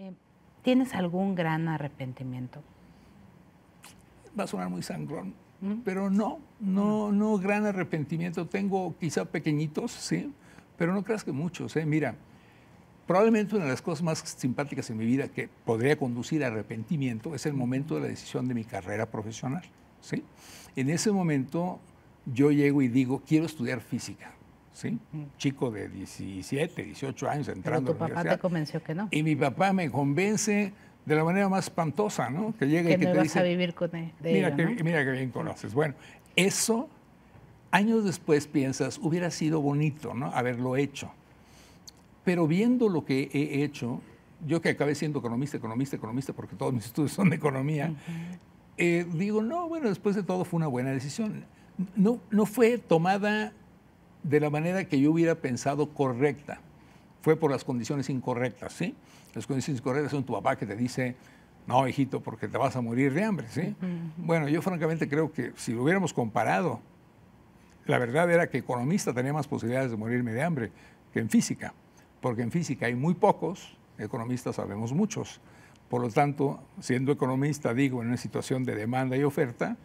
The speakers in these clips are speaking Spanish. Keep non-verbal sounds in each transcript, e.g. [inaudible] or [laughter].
Eh, ¿Tienes algún gran arrepentimiento? Va a sonar muy sangrón, ¿Mm? pero no, no, no gran arrepentimiento. Tengo quizá pequeñitos, sí, pero no creas que muchos. ¿eh? Mira, probablemente una de las cosas más simpáticas en mi vida que podría conducir a arrepentimiento es el momento de la decisión de mi carrera profesional. ¿sí? En ese momento yo llego y digo, quiero estudiar física. Mm. chico de 17, 18 años entrando Pero tu papá te convenció que no. Y mi papá me convence de la manera más espantosa, ¿no? Que llegue y que no vas a vivir con él, e-, mira, que, bien conoces. Mm. Bueno, eso años después piensas, hubiera sido bonito, ¿no? Haberlo hecho. Pero viendo lo que he hecho, yo que acabé siendo economista, economista, economista, porque todos mis [laughs] estudios son de economía, eh, digo, no, bueno, después de todo fue una buena decisión. No, no fue tomada de la manera que yo hubiera pensado correcta. Fue por las condiciones incorrectas, ¿sí? Las condiciones incorrectas son tu papá que te dice, no, hijito, porque te vas a morir de hambre, ¿sí? Bueno, yo francamente creo que si lo hubiéramos comparado, la verdad era que economista tenía más posibilidades de morirme de hambre que en física, porque en física hay muy pocos, economistas sabemos muchos. Por lo tanto, siendo economista, digo, en una situación de demanda y oferta,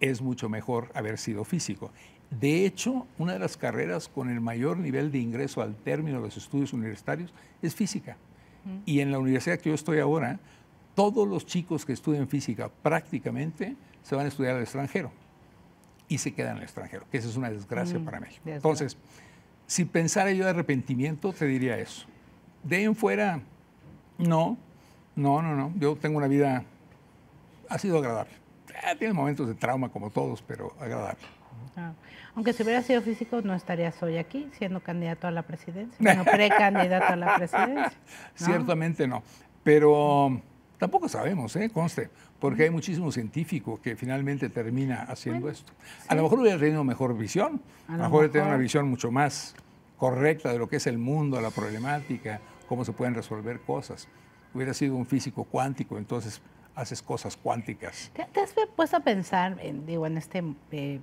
es mucho mejor haber sido físico. De hecho, una de las carreras con el mayor nivel de ingreso al término de los estudios universitarios es física. Y en la universidad que yo estoy ahora, todos los chicos que estudian física prácticamente se van a estudiar al extranjero y se quedan al extranjero, que esa es una desgracia mm, para mí. Entonces, si pensara yo de arrepentimiento, te diría eso. De en fuera, no, no, no, no. Yo tengo una vida, ha sido agradable. Ah, tiene momentos de trauma como todos, pero agradable. Ah, aunque si hubiera sido físico, no estarías hoy aquí siendo candidato a la presidencia, bueno, precandidato a la presidencia. Ciertamente no, pero mm, tampoco sabemos, ¿eh? conste, porque hay muchísimo científico que finalmente termina haciendo esto. A lo mejor hubiera tenido mejor visión, a lo mejor hubiera tenido una visión mucho más correcta de lo que es el mundo, la problemática, cómo se pueden resolver cosas. Hubiera sido un físico cuántico, entonces haces cosas cuánticas. ¿Te, has puesto a pensar, en, digo, en este eh,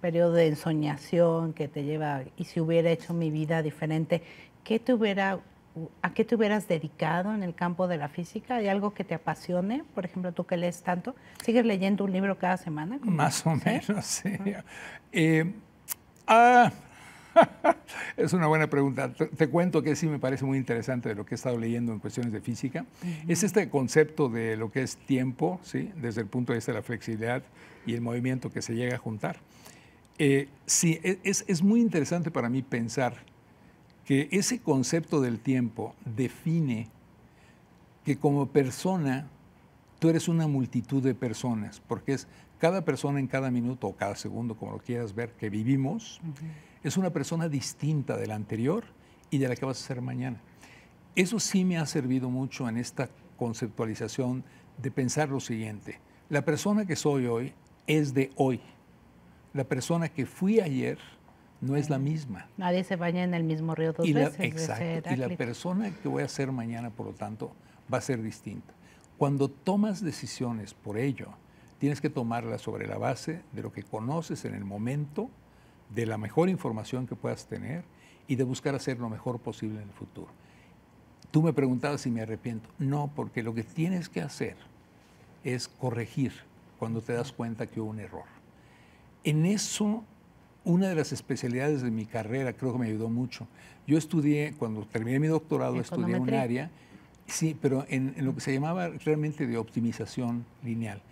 periodo de ensoñación que te lleva, y si hubiera hecho mi vida diferente, ¿qué te hubiera, ¿a qué te hubieras dedicado en el campo de la física? ¿Hay algo que te apasione? Por ejemplo, tú que lees tanto, ¿sigues leyendo un libro cada semana? Más o menos, [laughs] sí. Eh, ah, [laughs] es una buena pregunta. Te, cuento que sí me parece muy interesante de lo que he estado leyendo en cuestiones de física. Es este concepto de lo que es tiempo, ¿sí? desde el punto de vista de la flexibilidad y el movimiento que se llega a juntar. Eh, sí, e, es, es muy interesante para mí pensar que ese concepto del tiempo define que como persona tú eres una multitud de personas, porque es cada persona en cada minuto o cada segundo, como lo quieras ver, que vivimos, es una persona distinta de la anterior y de la que vas a ser mañana. Eso sí me ha servido mucho en esta conceptualización de pensar lo siguiente. La persona que soy hoy es de hoy. La persona que fui ayer no es la misma. Nadie se baña en el mismo río dos veces. Exacto. Y la persona que voy a ser mañana, por lo tanto, va a ser distinta. Cuando tomas decisiones por ello, tienes que tomarla sobre la base de lo que conoces en el momento, de la mejor información que puedas tener y de buscar hacer lo mejor posible en el futuro. Tú me preguntabas si me arrepiento. No, porque lo que tienes que hacer es corregir cuando te das cuenta que hubo un error. En eso, una de las especialidades de mi carrera creo que me ayudó mucho. Yo estudié, cuando terminé mi doctorado, estudié un área, sí, pero en, en lo que se llamaba realmente de optimización lineal.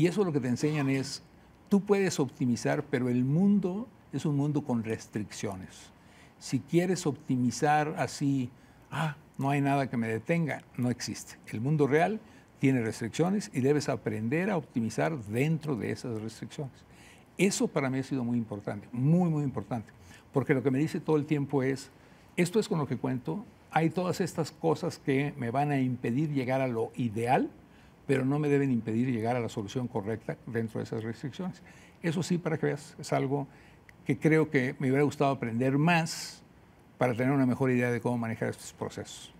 Y eso lo que te enseñan es, tú puedes optimizar, pero el mundo es un mundo con restricciones. Si quieres optimizar así, ah, no hay nada que me detenga, no existe. El mundo real tiene restricciones y debes aprender a optimizar dentro de esas restricciones. Eso para mí ha sido muy importante, muy, muy importante, porque lo que me dice todo el tiempo es, esto es con lo que cuento, hay todas estas cosas que me van a impedir llegar a lo ideal, pero no me deben impedir llegar a la solución correcta dentro de esas restricciones. Eso sí, para que veas, es algo que creo que me hubiera gustado aprender más para tener una mejor idea de cómo manejar estos procesos.